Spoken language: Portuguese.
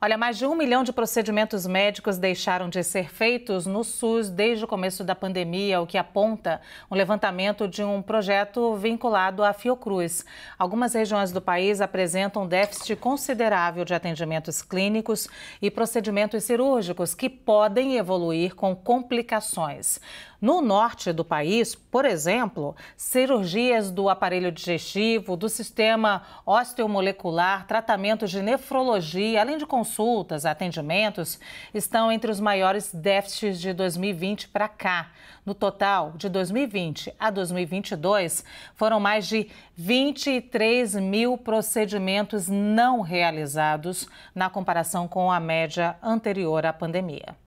Olha, mais de um milhão de procedimentos médicos deixaram de ser feitos no SUS desde o começo da pandemia, o que aponta um levantamento de um projeto vinculado à Fiocruz. Algumas regiões do país apresentam déficit considerável de atendimentos clínicos e procedimentos cirúrgicos que podem evoluir com complicações. No norte do país, por exemplo, cirurgias do aparelho digestivo, do sistema osteomolecular, tratamentos de nefrologia, além de consultas consultas, atendimentos estão entre os maiores déficits de 2020 para cá. No total, de 2020 a 2022, foram mais de 23 mil procedimentos não realizados na comparação com a média anterior à pandemia.